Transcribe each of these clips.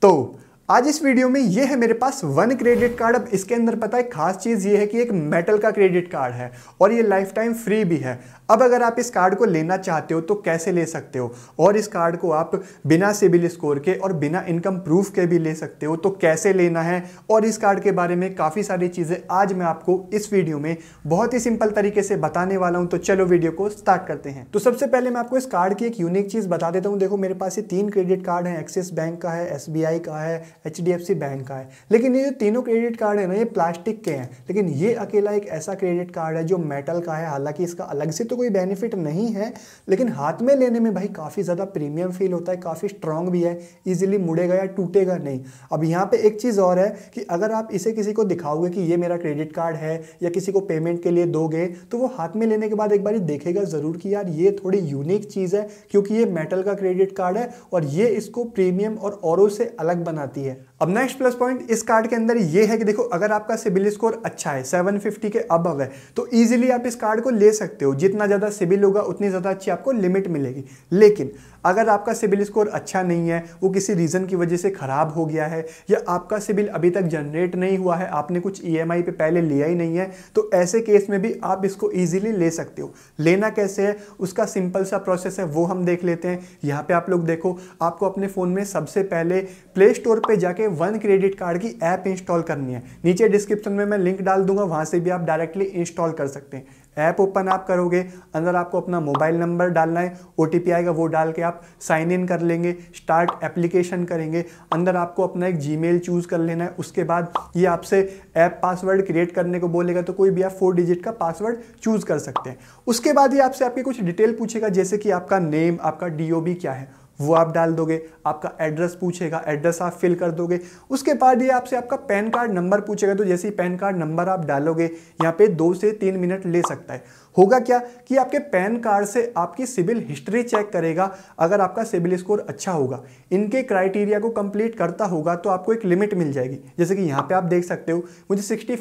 Tô. आज इस वीडियो में ये है मेरे पास वन क्रेडिट कार्ड अब इसके अंदर पता है खास चीज़ ये है कि एक मेटल का क्रेडिट कार्ड है और ये लाइफ टाइम फ्री भी है अब अगर आप इस कार्ड को लेना चाहते हो तो कैसे ले सकते हो और इस कार्ड को आप बिना सिविल स्कोर के और बिना इनकम प्रूफ के भी ले सकते हो तो कैसे लेना है और इस कार्ड के बारे में काफ़ी सारी चीज़ें आज मैं आपको इस वीडियो में बहुत ही सिंपल तरीके से बताने वाला हूँ तो चलो वीडियो को स्टार्ट करते हैं तो सबसे पहले मैं आपको इस कार्ड की एक यूनिक चीज़ बता देता हूँ देखो मेरे पास ये तीन क्रेडिट कार्ड हैं एक्सिस बैंक का है एस का है एच बैंक का है लेकिन ये जो तीनों क्रेडिट कार्ड है ना ये प्लास्टिक के हैं लेकिन ये अकेला एक ऐसा क्रेडिट कार्ड है जो मेटल का है हालांकि इसका अलग से तो कोई बेनिफिट नहीं है लेकिन हाथ में लेने में भाई काफ़ी ज़्यादा प्रीमियम फील होता है काफ़ी स्ट्रॉन्ग भी है ईजिली मुड़ेगा या टूटेगा नहीं अब यहाँ पर एक चीज़ और है कि अगर आप इसे किसी को दिखाओगे कि ये मेरा क्रेडिट कार्ड है या किसी को पेमेंट के लिए दोगे तो वो हाथ में लेने के बाद एक बार देखेगा ज़रूर कि यार ये थोड़ी यूनिक चीज़ है क्योंकि ये मेटल का क्रेडिट कार्ड है और ये इसको प्रीमियम और औरों से अलग बनाती है Исаия अब नेक्स्ट प्लस पॉइंट इस कार्ड के अंदर ये है कि देखो अगर आपका सिबिल स्कोर अच्छा है 750 के अब है तो इजीली आप इस कार्ड को ले सकते हो जितना ज़्यादा सिबिल होगा उतनी ज़्यादा अच्छी आपको लिमिट मिलेगी लेकिन अगर आपका सिबिल स्कोर अच्छा नहीं है वो किसी रीज़न की वजह से ख़राब हो गया है या आपका सिबिल अभी तक जनरेट नहीं हुआ है आपने कुछ ई e एम पे पहले लिया ही नहीं है तो ऐसे केस में भी आप इसको ईजिली ले सकते हो लेना कैसे है उसका सिंपल सा प्रोसेस है वो हम देख लेते हैं यहाँ पर आप लोग देखो आपको अपने फ़ोन में सबसे पहले प्ले स्टोर पर जाके वन क्रेडिट कार्ड की ऐप इंस्टॉल करनी है नीचे डिस्क्रिप्शन में मैं लिंक डाल दूंगा वहां से भी आप डायरेक्टली इंस्टॉल कर सकते हैं ऐप ओपन आप करोगे अंदर आपको अपना मोबाइल नंबर डालना है ओ आएगा वो डाल के आप साइन इन कर लेंगे स्टार्ट एप्लीकेशन करेंगे अंदर आपको अपना एक जी चूज़ कर लेना है उसके बाद ये आपसे ऐप पासवर्ड क्रिएट करने को बोलेगा तो कोई भी आप फोर डिजिट का पासवर्ड चूज़ कर सकते हैं उसके बाद ये आपसे आपकी कुछ डिटेल पूछेगा जैसे कि आपका नेम आपका डी क्या है वो आप डाल दोगे आपका एड्रेस पूछेगा एड्रेस आप फिल कर दोगे उसके बाद ये आपसे आपका पैन कार्ड नंबर पूछेगा तो जैसे ही पैन कार्ड नंबर आप डालोगे यहाँ पे दो से तीन मिनट ले सकता है होगा क्या कि आपके पैन कार्ड से आपकी सिविल हिस्ट्री चेक करेगा अगर आपका सिविल स्कोर अच्छा होगा इनके क्राइटेरिया को कंप्लीट करता होगा तो आपको एक लिमिट मिल जाएगी जैसे कि यहाँ पे आप देख सकते हो मुझे सिक्सटी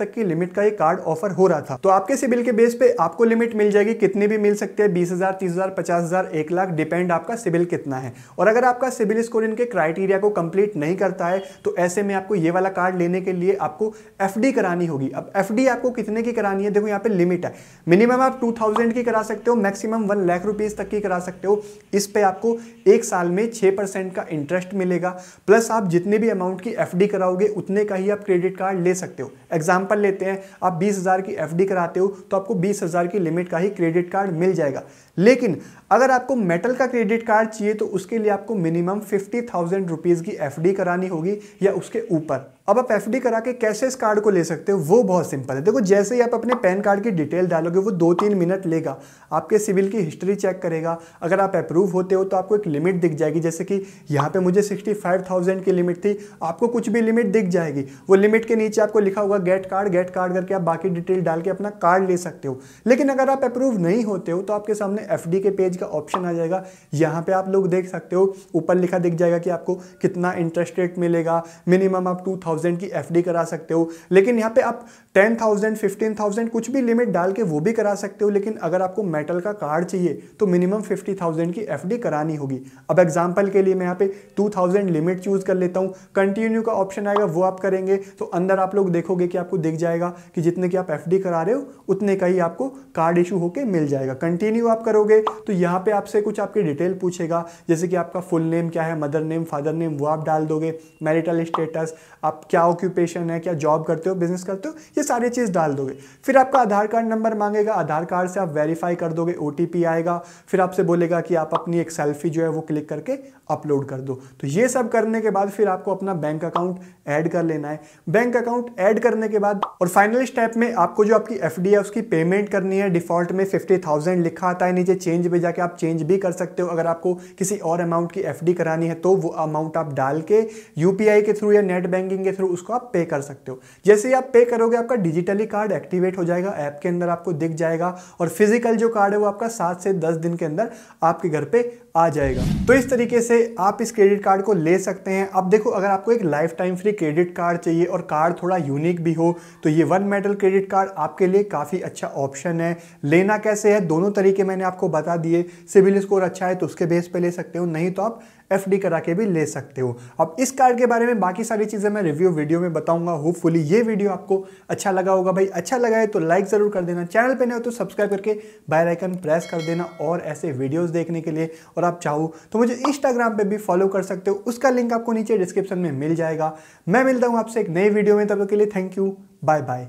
तक की लिमिट का ये कार्ड ऑफर हो रहा था तो आपके सिविल के बेस पे आपको लिमिट मिल जाएगी कितनी भी मिल सकती है बीस हजार तीस हजार पचास हजार एक लाख डिपेंड आपका सिविल कितना है और अगर आपका सिविल स्कोर इनके क्राइटेरिया को कंप्लीट नहीं करता है तो ऐसे में आपको ये वाला कार्ड लेने के लिए आपको एफ करानी होगी अब एफ आपको कितने की करानी है देखो यहाँ पे लिमिट है मिनिमम आप टू थाउजेंड की करा सकते हो मैक्सिमम वन लाख रुपीज़ तक की करा सकते हो इस पे आपको एक साल में छः परसेंट का इंटरेस्ट मिलेगा प्लस आप जितने भी अमाउंट की एफ कराओगे उतने का ही आप क्रेडिट कार्ड ले सकते हो एग्जाम्पल लेते हैं आप बीस की एफ कराते हो तो आपको बीस की लिमिट का ही क्रेडिट कार्ड मिल जाएगा लेकिन अगर आपको मेटल का क्रेडिट कार्ड चाहिए तो उसके लिए आपको मिनिमम फिफ्टी थाउजेंड रुपीज़ की एफ करानी होगी या उसके ऊपर अब आप एफ करा के कैसे इस कार्ड को ले सकते हो वो बहुत सिंपल है देखो जैसे ही आप अपने पैन कार्ड की डिटेल डालोगे वो दो तीन मिनट लेगा आपके सिविल की हिस्ट्री चेक करेगा अगर आप अप्रूव होते हो तो आपको एक लिमिट दिख जाएगी जैसे कि यहाँ पे मुझे 65,000 की लिमिट थी आपको कुछ भी लिमिट दिख जाएगी वो लिमिट के नीचे आपको लिखा होगा गेट कार्ड गेट कार्ड करके आप बाकी डिटेल डाल के अपना कार्ड ले सकते हो लेकिन अगर आप अप्रूव नहीं होते हो तो आपके सामने एफ के पेज का ऑप्शन आ जाएगा यहाँ पर आप लोग देख सकते हो ऊपर लिखा दिख जाएगा कि आपको कितना इंटरेस्ट रेट मिलेगा मिनिमम आप टू थाउजेंड की एफ करा सकते हो लेकिन यहाँ पे आप टेन थाउजेंड फिफ्टीन थाउजेंड कुछ भी लिमिट डाल के वो भी करा सकते हो लेकिन अगर आपको मेटल का कार्ड चाहिए तो मिनिमम फिफ्टी थाउजेंड की एफ करानी होगी अब एग्जाम्पल के लिए मैं यहाँ पे टू थाउजेंड लिमिट चूज कर लेता हूँ कंटिन्यू का ऑप्शन आएगा वो आप करेंगे तो अंदर आप लोग देखोगे कि आपको दिख जाएगा कि जितने की आप एफ करा रहे हो उतने का ही आपको कार्ड इशू होकर मिल जाएगा कंटिन्यू आप करोगे तो यहाँ पे आपसे कुछ आपकी डिटेल पूछेगा जैसे कि आपका फुल नेम क्या है मदर नेम फादर नेम वो आप डाल दोगे मैरिटल स्टेटस आप क्या ऑक्यूपेशन है क्या जॉब करते हो बिजनेस करते हो ये सारी चीज़ डाल दोगे फिर आपका आधार कार्ड नंबर मांगेगा आधार कार्ड से आप वेरीफाई कर दोगे ओ आएगा फिर आपसे बोलेगा कि आप अपनी एक सेल्फी जो है वो क्लिक करके अपलोड कर दो तो ये सब करने के बाद फिर आपको अपना बैंक अकाउंट ऐड कर लेना है बैंक अकाउंट ऐड करने के बाद और फाइनल स्टेप में आपको जो आपकी एफ है उसकी पेमेंट करनी है डिफॉल्ट में फिफ्टी थाउजेंड लिखा आता है नीचे चेंज पे जाके आप चेंज भी कर सकते हो अगर आपको किसी और अमाउंट की एफ करानी है तो वो अमाउंट आप डाल के यूपीआई के थ्रू या नेट बैंकिंग के थ्रू उसको आप पे कर सकते हो जैसे ही आप पे करोगे आप आपका डिजिटली कार्ड एक्टिवेट हो जाएगा ऐप के अंदर आपको दिख जाएगा और फिजिकल जो कार्ड है वो आपका सात से दस दिन के अंदर आपके घर पे आ जाएगा तो इस तरीके से आप इस क्रेडिट कार्ड को ले सकते हैं अब देखो अगर आपको एक life time free credit card चाहिए और कार्ड थोड़ा यूनिक भी हो तो ये वन मेटल क्रेडिट कार्ड आपके लिए काफ़ी अच्छा ऑप्शन है लेना कैसे है दोनों तरीके मैंने आपको बता दिए सिविल स्कोर अच्छा है तो उसके बेस पर ले सकते हो नहीं तो आप एफ डी करा के भी ले सकते हो अब इस कार्ड के बारे में बाकी सारी चीज़ें मैं रिव्यू वीडियो में बताऊंगा होपफुली ये वीडियो आपको अच्छा लगा होगा भाई अच्छा लगा है तो लाइक ज़रूर कर देना चैनल पर नहीं हो तो सब्सक्राइब करके बेल आइकन प्रेस कर देना और ऐसे वीडियोज़ देखने के लिए और आप चाहो तो मुझे इंस्टाग्राम पर भी फॉलो कर सकते हो उसका लिंक आपको नीचे डिस्क्रिप्शन में मिल जाएगा मैं मिलता हूँ आपसे एक नई वीडियो में तब तक के लिए थैंक यू बाय बाय